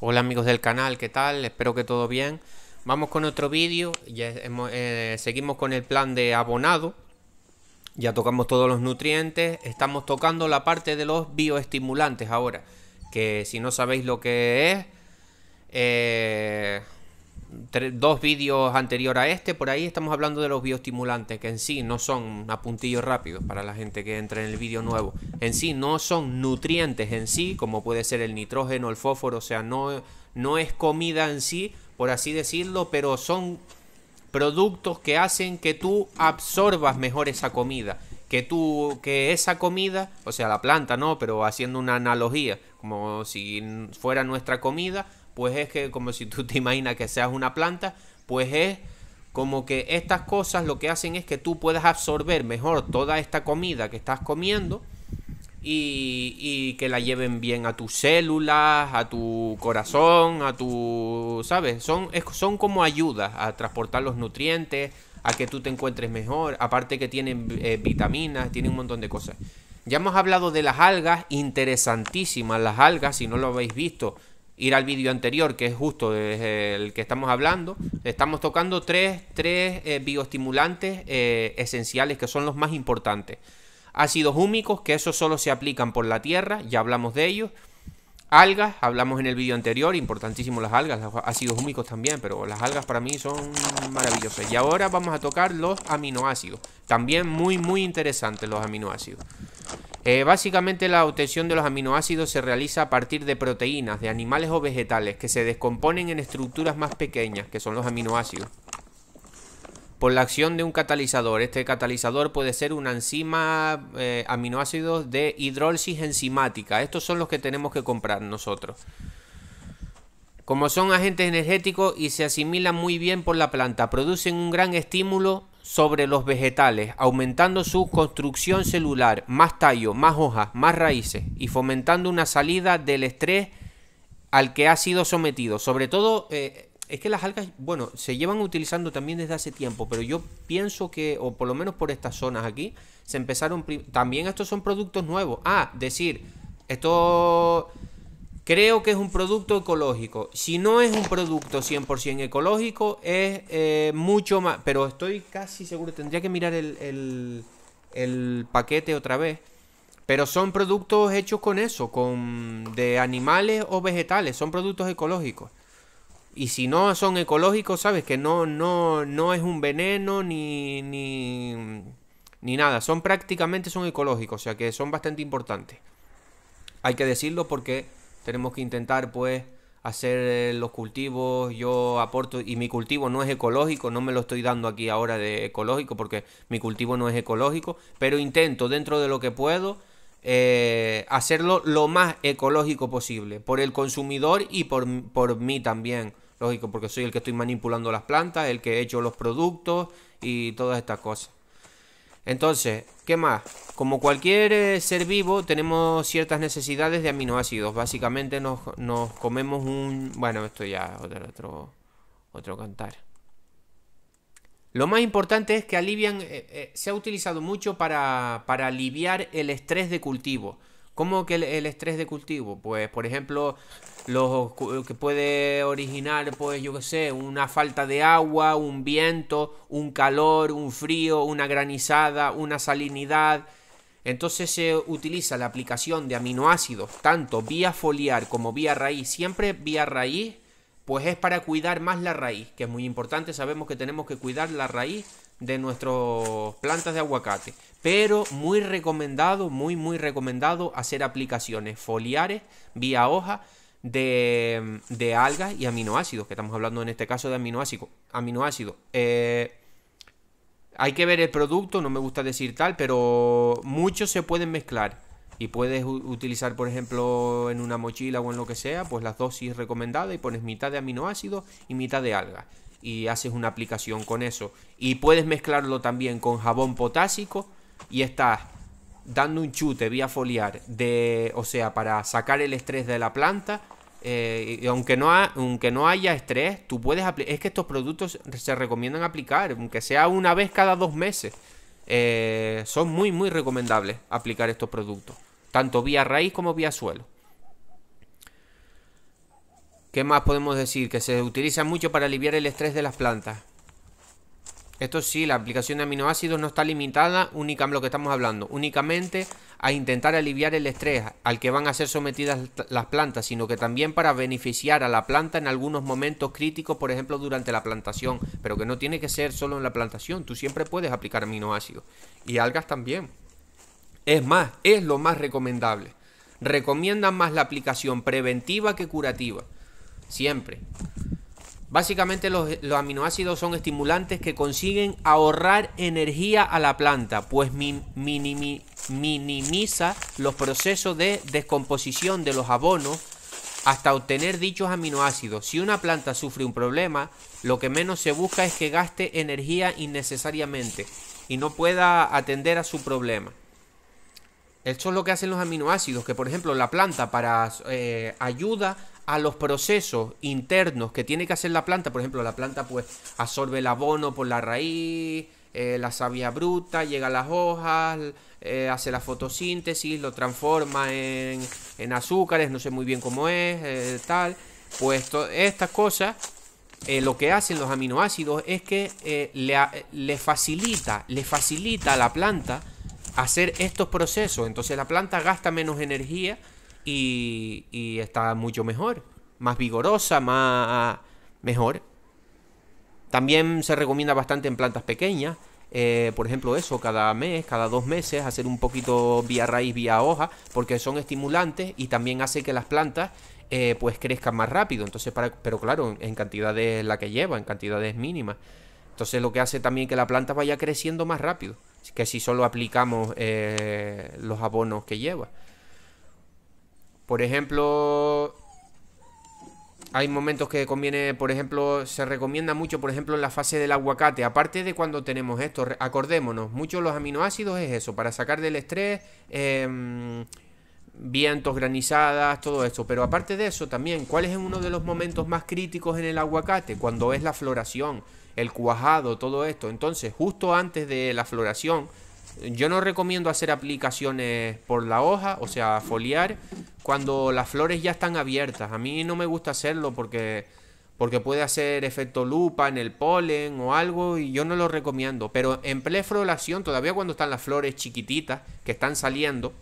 Hola amigos del canal, ¿qué tal? Espero que todo bien. Vamos con otro vídeo, ya eh, seguimos con el plan de abonado. Ya tocamos todos los nutrientes, estamos tocando la parte de los bioestimulantes ahora. Que si no sabéis lo que es, eh, dos vídeos anteriores a este, por ahí estamos hablando de los bioestimulantes, que en sí no son a puntillo rápido para la gente que entra en el vídeo nuevo. En sí no son nutrientes en sí, como puede ser el nitrógeno, el fósforo, o sea, no, no es comida en sí, por así decirlo, pero son productos que hacen que tú absorbas mejor esa comida. Que tú, que esa comida, o sea, la planta no, pero haciendo una analogía, como si fuera nuestra comida, pues es que como si tú te imaginas que seas una planta, pues es como que estas cosas lo que hacen es que tú puedas absorber mejor toda esta comida que estás comiendo y, que la lleven bien a tus células, a tu corazón, a tu... ¿Sabes? Son, son como ayudas a transportar los nutrientes, a que tú te encuentres mejor, aparte que tienen eh, vitaminas, tienen un montón de cosas. Ya hemos hablado de las algas, interesantísimas las algas, si no lo habéis visto, ir al vídeo anterior, que es justo el que estamos hablando, estamos tocando tres, tres eh, bioestimulantes eh, esenciales que son los más importantes. Ácidos húmicos, que esos solo se aplican por la tierra, ya hablamos de ellos. Algas, hablamos en el vídeo anterior, importantísimo las algas, los ácidos húmicos también, pero las algas para mí son maravillosas. Y ahora vamos a tocar los aminoácidos, también muy muy interesantes los aminoácidos. Eh, básicamente la obtención de los aminoácidos se realiza a partir de proteínas de animales o vegetales que se descomponen en estructuras más pequeñas, que son los aminoácidos. Por la acción de un catalizador. Este catalizador puede ser una enzima eh, aminoácidos de hidrólisis enzimática. Estos son los que tenemos que comprar nosotros. Como son agentes energéticos y se asimilan muy bien por la planta, producen un gran estímulo sobre los vegetales, aumentando su construcción celular, más tallo, más hojas, más raíces y fomentando una salida del estrés al que ha sido sometido. Sobre todo, eh, es que las algas, bueno, se llevan utilizando también desde hace tiempo, pero yo pienso que, o por lo menos por estas zonas aquí, se empezaron... También estos son productos nuevos. Ah, decir, esto Creo que es un producto ecológico. Si no es un producto 100% ecológico, es eh, mucho más... Pero estoy casi seguro, tendría que mirar el, paquete otra vez. Pero son productos hechos con eso, con de animales o vegetales, son productos ecológicos. Y si no son ecológicos, sabes que no, no, es un veneno ni, ni, nada. Son prácticamente son ecológicos, o sea que son bastante importantes. Hay que decirlo porque tenemos que intentar pues hacer eh, los cultivos, yo aporto y mi cultivo no es ecológico, no me lo estoy dando aquí ahora de ecológico porque mi cultivo no es ecológico, pero intento dentro de lo que puedo eh, hacerlo lo más ecológico posible, por el consumidor y por, por mí también, lógico, porque soy el que estoy manipulando las plantas, el que he hecho los productos y todas estas cosas. Entonces, ¿Qué más? Como cualquier eh, ser vivo, tenemos ciertas necesidades de aminoácidos. Básicamente nos, comemos un... Bueno, esto ya otro, otro, cantar. Lo más importante es que alivian, eh, eh, se ha utilizado mucho para, para aliviar el estrés de cultivo. ¿Cómo que el, estrés de cultivo? Pues, por ejemplo, los eh, que puede originar, pues, yo qué sé, una falta de agua, un viento, un calor, un frío, una granizada, una salinidad. Entonces se utiliza la aplicación de aminoácidos, tanto vía foliar como vía raíz, siempre vía raíz, pues es para cuidar más la raíz, que es muy importante, sabemos que tenemos que cuidar la raíz de nuestras plantas de aguacate. Pero muy recomendado, muy, muy recomendado hacer aplicaciones foliares vía hoja de, de algas y aminoácidos, que estamos hablando en este caso de aminoácidos. Aminoácido. Eh, hay que ver el producto, no me gusta decir tal, pero muchos se pueden mezclar. Y puedes utilizar, por ejemplo, en una mochila o en lo que sea, pues las dosis recomendadas y pones mitad de aminoácidos y mitad de algas y haces una aplicación con eso. Y puedes mezclarlo también con jabón potásico y estás dando un chute vía foliar, de, o sea, para sacar el estrés de la planta. Eh, y aunque, no aunque no haya estrés, tú puedes es que estos productos se recomiendan aplicar, aunque sea una vez cada dos meses. Eh, son muy, muy recomendables aplicar estos productos, tanto vía raíz como vía suelo. ¿Qué más podemos decir? Que se utiliza mucho para aliviar el estrés de las plantas. Esto sí, la aplicación de aminoácidos no está limitada únicamente lo que estamos hablando, únicamente a intentar aliviar el estrés al que van a ser sometidas las plantas, sino que también para beneficiar a la planta en algunos momentos críticos, por ejemplo durante la plantación, pero que no tiene que ser solo en la plantación, tú siempre puedes aplicar aminoácidos y algas también. Es más, es lo más recomendable. Recomiendan más la aplicación preventiva que curativa siempre. Básicamente los, aminoácidos son estimulantes que consiguen ahorrar energía a la planta, pues minimiza los procesos de descomposición de los abonos hasta obtener dichos aminoácidos. Si una planta sufre un problema, lo que menos se busca es que gaste energía innecesariamente y no pueda atender a su problema. Esto es lo que hacen los aminoácidos, que por ejemplo la planta para eh, ayuda a los procesos internos que tiene que hacer la planta, por ejemplo, la planta pues absorbe el abono por la raíz, eh, la savia bruta, llega a las hojas, eh, hace la fotosíntesis, lo transforma en, en, azúcares, no sé muy bien cómo es, eh, tal. Pues estas cosas, lo que hacen los aminoácidos es que le, le, facilita, le facilita a la planta hacer estos procesos. Entonces la planta gasta menos energía y, está mucho mejor, más vigorosa, más mejor. También se recomienda bastante en plantas pequeñas, eh, por ejemplo eso, cada mes, cada dos meses, hacer un poquito vía raíz, vía hoja, porque son estimulantes y también hace que las plantas eh, pues crezcan más rápido. Entonces, para, pero claro, en cantidades la que lleva, en cantidades mínimas. Entonces lo que hace también que la planta vaya creciendo más rápido, que si solo aplicamos eh, los abonos que lleva. Por ejemplo, hay momentos que conviene, por ejemplo, se recomienda mucho, por ejemplo, en la fase del aguacate. Aparte de cuando tenemos esto, acordémonos, muchos los aminoácidos es eso, para sacar del estrés, em, vientos, granizadas, todo esto. Pero aparte de eso, también, ¿cuál es uno de los momentos más críticos en el aguacate? Cuando es la floración, el cuajado, todo esto. Entonces, justo antes de la floración, yo no recomiendo hacer aplicaciones por la hoja, o sea, foliar, cuando las flores ya están abiertas. A mí no me gusta hacerlo porque, porque puede hacer efecto lupa en el polen o algo y yo no lo recomiendo. Pero en prefrolación, todavía cuando están las flores chiquititas que están saliendo,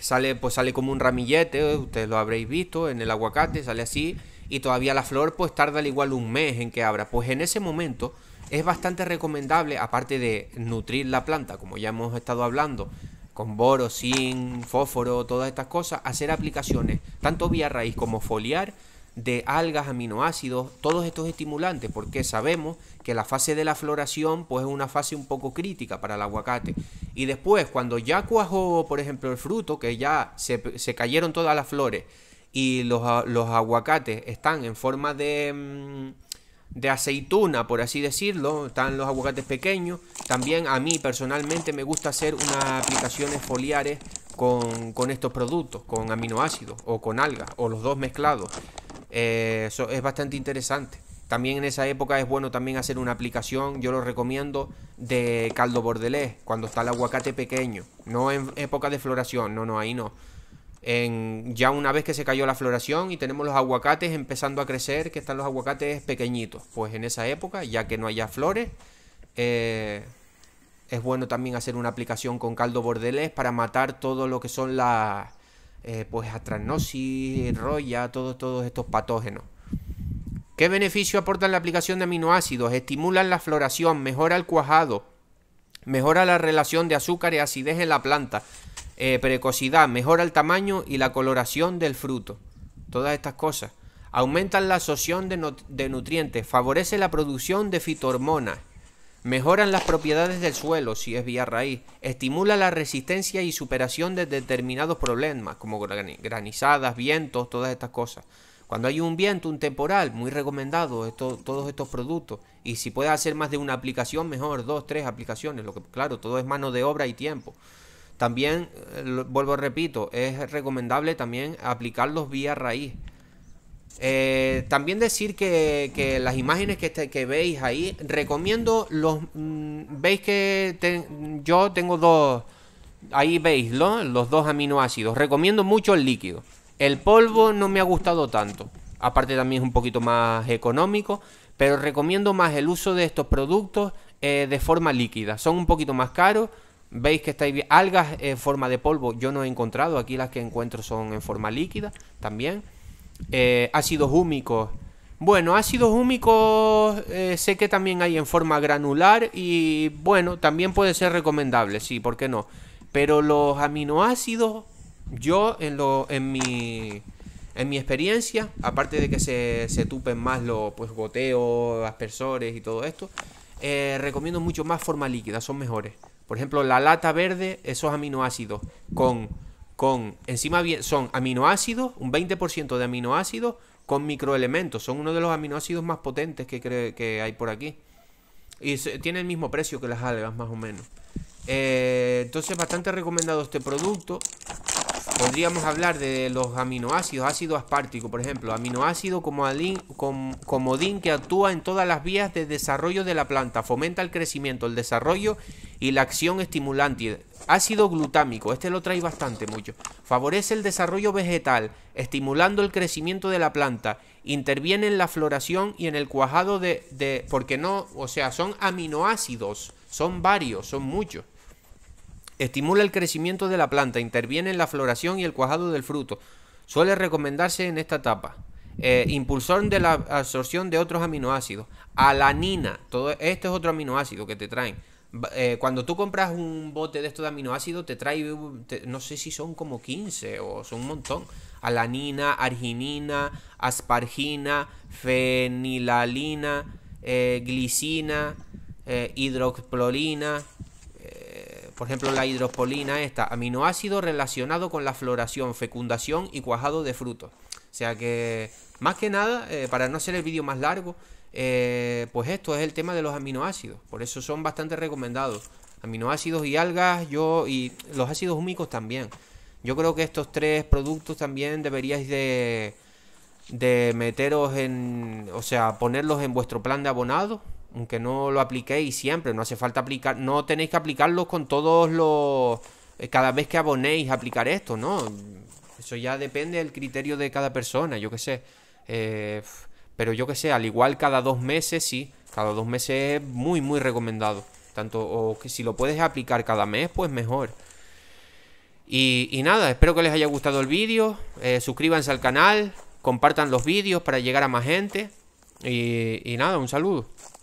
sale, pues sale como un ramillete, ustedes lo habréis visto en el aguacate, sale así y todavía la flor pues tarda al igual un mes en que abra. Pues en ese momento es bastante recomendable, aparte de nutrir la planta, como ya hemos estado hablando, con boro, zinc, fósforo, todas estas cosas, hacer aplicaciones, tanto vía raíz como foliar, de algas, aminoácidos, todos estos estimulantes, porque sabemos que la fase de la floración pues, es una fase un poco crítica para el aguacate. Y después, cuando ya cuajó, por ejemplo, el fruto, que ya se, cayeron todas las flores y los, aguacates están en forma de... Mm, de aceituna, por así decirlo. Están los aguacates pequeños. También a mí personalmente me gusta hacer unas aplicaciones foliares con, estos productos, con aminoácidos o con algas, o los dos mezclados. eso eh, es bastante interesante. También en esa época es bueno también hacer una aplicación, yo lo recomiendo, de caldo bordelés, cuando está el aguacate pequeño. No en época de floración, no, no, ahí no ya una vez que se cayó la floración y tenemos los aguacates empezando a crecer, que están los aguacates pequeñitos, pues en esa época, ya que no haya flores, eh, es bueno también hacer una aplicación con caldo bordelés para matar todo lo que son las, eh, pues, atranosis, roya, todos, todos estos patógenos. ¿Qué beneficio aporta la aplicación de aminoácidos? Estimulan la floración, mejora el cuajado, mejora la relación de azúcar y acidez en la planta. Eh, precocidad, mejora el tamaño y la coloración del fruto. Todas estas cosas. Aumentan la asociación de, nutrientes, favorece la producción de fitohormonas, mejoran las propiedades del suelo, si es vía raíz, estimula la resistencia y superación de determinados problemas, como granizadas, vientos, todas estas cosas. Cuando hay un viento, un temporal, muy recomendado todos estos productos. Y si puedes hacer más de una aplicación, mejor, dos, tres aplicaciones. Lo que, claro, todo es mano de obra y tiempo. También, vuelvo eh, vuelvo repito, es recomendable también aplicarlos vía raíz. Eh, también decir que, las imágenes que, veis ahí, recomiendo los... Mm, veis que yo tengo dos... Ahí veis ¿no? los dos aminoácidos. Recomiendo mucho el líquido. El polvo no me ha gustado tanto. Aparte también es un poquito más económico. Pero recomiendo más el uso de estos productos eh, de forma líquida. Son un poquito más caros Veis que estáis bien. Algas en forma de polvo yo no he encontrado. Aquí las que encuentro son en forma líquida también. Eh, ácidos húmicos. Bueno, ácidos húmicos eh, sé que también hay en forma granular y bueno, también puede ser recomendable, sí, ¿por qué no? Pero los aminoácidos, yo en, lo, en, mi, en mi experiencia, aparte de que se, tupen más los pues, goteos, aspersores y todo esto, eh, recomiendo mucho más forma líquida, son mejores. Por ejemplo, la lata verde, esos aminoácidos con, con encima son aminoácidos, un 20% de aminoácidos con microelementos. Son uno de los aminoácidos más potentes que, hay por aquí. Y tiene el mismo precio que las algas, más o menos. Eh, entonces, bastante recomendado este producto. Podríamos hablar de los aminoácidos, ácido aspártico, por ejemplo, aminoácido como comodín que actúa en todas las vías de desarrollo de la planta, fomenta el crecimiento, el desarrollo y la acción estimulante. Ácido glutámico, este lo trae bastante mucho. Favorece el desarrollo vegetal, estimulando el crecimiento de la planta. Interviene en la floración y en el cuajado de, de porque no, o sea, son aminoácidos, son varios, son muchos. Estimula el crecimiento de la planta, interviene en la floración y el cuajado del fruto. Suele recomendarse en esta etapa. Eh, impulsor de la absorción de otros aminoácidos. Alanina, todo esto es otro aminoácido que te traen. Eh, cuando tú compras un bote de estos aminoácidos, te trae, uh, no sé si son como 15 o son un montón. Alanina, arginina, aspargina, fenilalina, eh, glicina, hidroxplorina por ejemplo, la hidrospolina esta, aminoácido relacionado con la floración, fecundación y cuajado de frutos. O sea que, más que nada, eh, para no hacer el vídeo más largo, eh, pues esto es el tema de los aminoácidos. Por eso son bastante recomendados. Aminoácidos y algas, yo y los ácidos húmicos también. Yo creo que estos tres productos también deberíais de, de meteros en, o sea, ponerlos en vuestro plan de abonado aunque no lo apliquéis siempre, no hace falta aplicar, no tenéis que aplicarlo con todos los... Eh, cada vez que abonéis aplicar esto, ¿no? Eso ya depende del criterio de cada persona, yo qué sé. Eh, pero yo qué sé, al igual cada dos meses, sí. Cada dos meses es muy, muy recomendado. Tanto, o que si lo puedes aplicar cada mes, pues mejor. Y, nada, espero que les haya gustado el vídeo. Eh, suscríbanse al canal, compartan los vídeos para llegar a más gente. y nada, un saludo.